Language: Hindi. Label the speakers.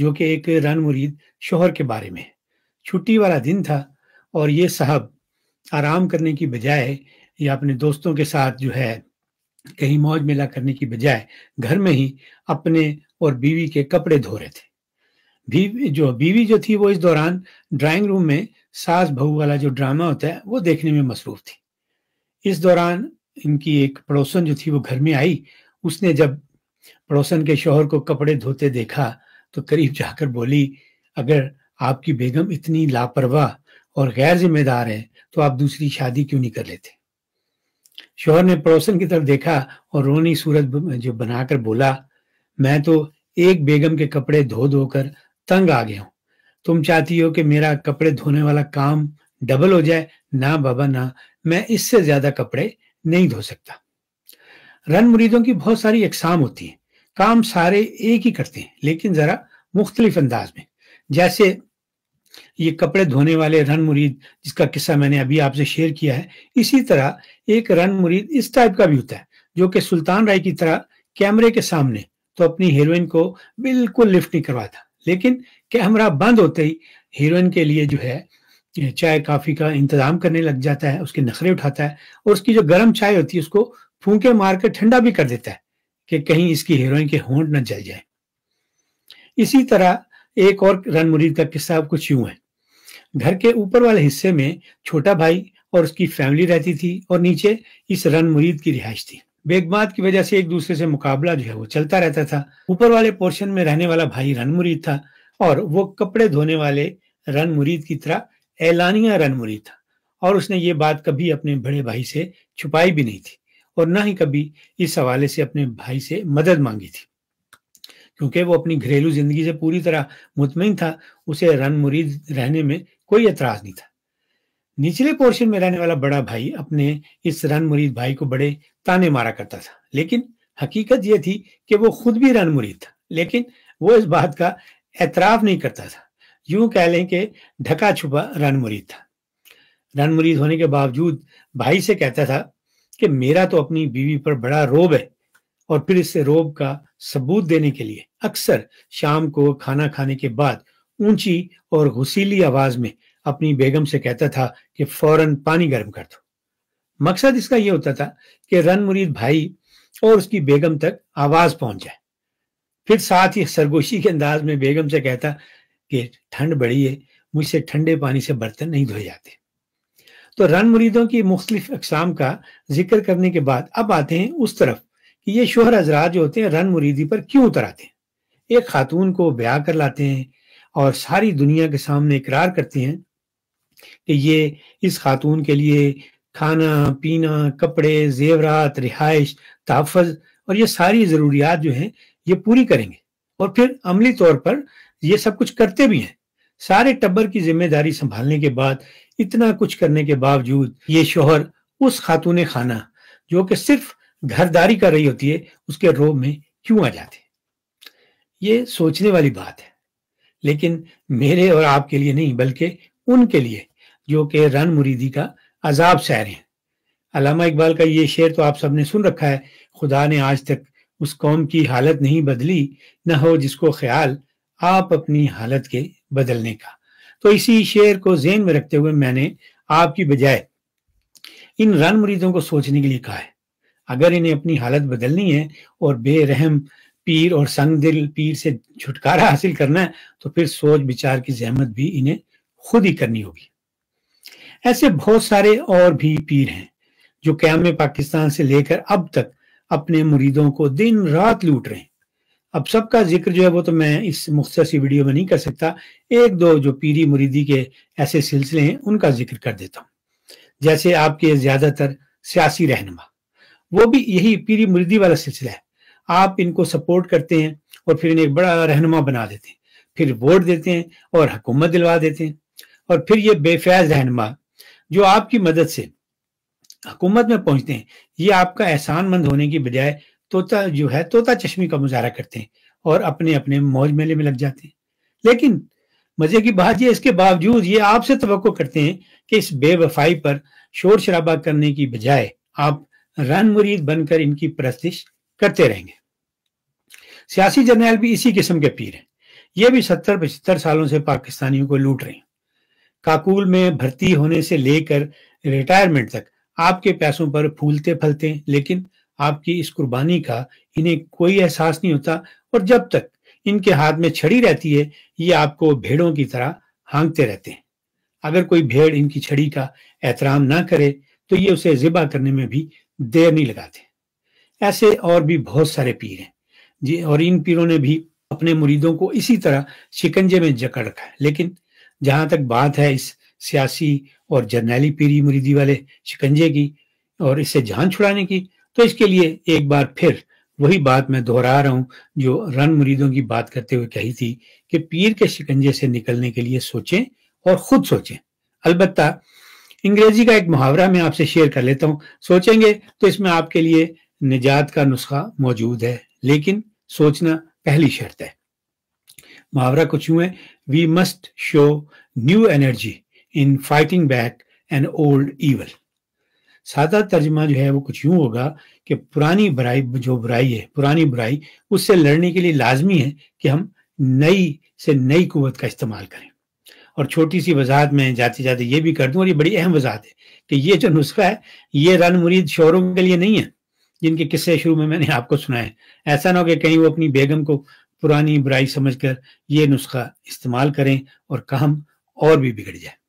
Speaker 1: जो कि एक रन मुरीद शोहर के बारे में छुट्टी वाला दिन था और ये साहब आराम करने की बजाय या अपने दोस्तों के साथ जो है कहीं मौज मेला करने की बजाय घर में ही अपने और बीवी के कपड़े धो रहे थे बीवी जो बीवी जो थी वो इस दौरान ड्राइंग रूम में सास बहू वाला जो ड्रामा होता है वो देखने में मसरूफ थी इस दौरान इनकी एक पड़ोसन जो थी वो घर में आई उसने जब पड़ोसन के शोहर को कपड़े धोते देखा तो करीब जाकर बोली अगर आपकी बेगम इतनी लापरवाह और गैर जिम्मेदार है तो आप दूसरी शादी क्यों नहीं कर लेते शोहर ने पड़ोसन की तरफ देखा और रोनी सूरत जो बनाकर बोला मैं तो एक बेगम के कपड़े धो धोकर तंग आ गया हूं तुम चाहती हो कि मेरा कपड़े धोने वाला काम डबल हो जाए ना बाबा ना मैं इससे ज्यादा कपड़े नहीं धो सकता रन मुरीदों की बहुत सारी अकसाम होती है काम सारे एक ही करते हैं लेकिन जरा मुख्तलिफ अंदाज में जैसे ये कपड़े धोने वाले रन मुरीद जिसका किस्सा मैंने अभी आपसे शेयर किया है इसी तरह एक रन मुरीद इस टाइप का भी होता है जो कि सुल्तान राय की तरह कैमरे के सामने तो अपनी हीरोइन को बिल्कुल लिफ्ट नहीं करवाता लेकिन कैमरा बंद होते ही हीरोइन के लिए जो है चाय काफ़ी का इंतजाम करने लग जाता है उसके नखरे उठाता है और उसकी जो गर्म चाय होती है उसको फूके मार कर ठंडा भी कर देता है कि कहीं इसकी हीरोइन के होंड न जल जाए इसी तरह एक और रन का किस्सा कुछ यूं है घर के ऊपर वाले हिस्से में छोटा भाई और उसकी फैमिली रहती थी और नीचे इस रन मुरीद की रिहाइश थी बेगमात की वजह से एक दूसरे से मुकाबला जो है वो चलता रहता था ऊपर वाले पोर्शन में रहने वाला भाई रन मुरीद था और वो कपड़े धोने वाले रन मुरीद की तरह ऐलानिया रन मुरीद था और उसने ये बात कभी अपने बड़े भाई से छुपाई भी नहीं थी और ना ही कभी इस हवाले से अपने भाई से मदद मांगी थी क्योंकि वो अपनी घरेलू जिंदगी से पूरी तरह मुतमिन था उसे रन मुरीद रहने में कोई एतराज नहीं था निचले पोर्शन में रहने वाला बड़ा भाई अपने इस रन मुरीद भाई को बड़े ताने मारा करता था लेकिन हकीकत यह थी कि वो खुद भी रन मुरीद था लेकिन वो इस बात का एतराफ नहीं करता था यूं कह लें कि ढका छुपा रन मुरीद था रन मुरीद होने के बावजूद भाई से कहता था कि मेरा तो अपनी बीवी पर बड़ा रोब है और फिर इस रोब का सबूत देने के लिए अक्सर शाम को खाना खाने के बाद ऊंची और घुसीली आवाज में अपनी बेगम से कहता था कि फौरन पानी गर्म कर दो मकसद इसका यह होता था कि रन मुरीद भाई और उसकी बेगम तक आवाज पहुंच जाए फिर साथ ही सरगोशी के अंदाज में बेगम से कहता कि ठंड बड़ी है मुझसे ठंडे पानी से बर्तन नहीं धोए जाते तो रन मुरीदों की मुख्तलिफ अकसाम का जिक्र करने के बाद अब आते हैं उस तरफ कि ये शोहर हजरात जो होते हैं रन मुरीदी पर क्यों उतर आते हैं एक खातून को ब्याह कर लाते हैं और सारी दुनिया के सामने इकरार करते हैं कि ये इस खातून के लिए खाना पीना कपड़े जेवरात रिहाइश तहफ़ और ये सारी ज़रूरियात जो हैं ये पूरी करेंगे और फिर अमली तौर पर ये सब कुछ करते भी हैं सारे टब्बर की जिम्मेदारी संभालने के बाद इतना कुछ करने के बावजूद ये शोहर उस खातून खाना जो कि सिर्फ घरदारी कर रही होती है उसके रोब में क्यों आ जाते ये सोचने वाली बात है लेकिन मेरे और आपके लिए नहीं बल्कि उनके लिए जो कि रन मुरीदी का अजाब शहर है अलामा इकबाल का ये शेर तो आप सबने सुन रखा है खुदा ने आज तक उस कौम की हालत नहीं बदली न हो जिसको ख्याल आप अपनी हालत के बदलने का तो इसी शेर को जेन में रखते हुए मैंने आपकी बजाय इन रन मुरीदों को सोचने के लिए कहा है अगर इन्हें अपनी हालत बदलनी है और बेरहम पीर और संग दिल पीर से छुटकारा हासिल करना है तो फिर सोच विचार की जहमत भी इन्हें खुद ही करनी होगी ऐसे बहुत सारे और भी पीर हैं जो क्याम पाकिस्तान से लेकर अब तक अपने मुरीदों को दिन रात लूट रहे हैं अब सबका जिक्र जो है वो तो मैं इस मुख्तर सी वीडियो में नहीं कर सकता एक दो जो पीरी मुरीदी के ऐसे सिलसिले हैं उनका जिक्र कर देता हूं जैसे आपके ज्यादातर सियासी रहनुमा वो भी यही पीरी मुरीदी वाला सिलसिला है आप इनको सपोर्ट करते हैं और फिर इन्हें एक बड़ा रहनुमा बना देते हैं फिर वोट देते हैं और हुकूमत दिलवा देते हैं और फिर ये बेफैज रहनुमा जो आपकी मदद से हुकूमत में पहुंचते हैं ये आपका एहसान मंद होने की बजाय तोता जो है तोता चश्मी का मुजाहरा करते हैं और अपने अपने मौज मेले में लग जाते हैं लेकिन मजे की बात यह इसके बावजूद ये आपसे तो करते हैं कि इस बेवफाई पर शोर शराबा करने की बजाय आप रन मुरीद बनकर इनकी प्रस्तिश करते रहेंगे सियासी जर्नैल भी इसी किस्म के पीर हैं ये भी सत्तर पचहत्तर सालों से पाकिस्तानियों को लूट रहे हैं काकुल में भर्ती होने से लेकर रिटायरमेंट तक आपके पैसों पर फूलते फलते हैं लेकिन आपकी इस कुर्बानी का इन्हें कोई एहसास नहीं होता और जब तक इनके हाथ में छड़ी रहती है ये आपको भेड़ों की तरह हाँकते रहते हैं अगर कोई भेड़ इनकी छड़ी का एहतराम ना करे तो ये उसे जिबा करने में भी देर नहीं लगाते ऐसे और भी बहुत सारे पीर हैं जी और इन पीरों ने भी अपने मुरीदों को इसी तरह शिकंजे में जकड़ रखा है लेकिन जहां तक बात है इस सियासी और जर्नैली पीरी मुरीदी वाले शिकंजे की और इससे जान छुड़ाने की तो इसके लिए एक बार फिर वही बात मैं दोहरा रहा हूं जो रन मुरीदों की बात करते हुए कही थी कि पीर के शिकंजे से निकलने के लिए सोचें और खुद सोचें अलबत्ता अंग्रेजी का एक मुहावरा मैं आपसे शेयर कर लेता हूं सोचेंगे तो इसमें आपके लिए निजात का नुस्खा मौजूद है लेकिन सोचना पहली शर्त है मुहावरा कुछ यूं है we must show new energy in fighting back an old evil सादा तर्जमा जो है वो कुछ यूं होगा कि पुरानी बुराई जो बुराई है पुरानी बुराई उससे लड़ने के लिए लाजमी है कि हम नई से नई कुत का इस्तेमाल करें और छोटी सी वजाहत में जाते जाते ये भी कर दूं और ये बड़ी अहम वजाहत है कि ये जो नुस्खा है ये रन मुरीद शोरों के लिए नहीं है जिनके किस्से शुरू में मैंने आपको सुनाए ऐसा ना हो कि कहीं वो अपनी बेगम को पुरानी बुराई समझकर ये नुस्खा इस्तेमाल करें और काम और भी बिगड़ जाए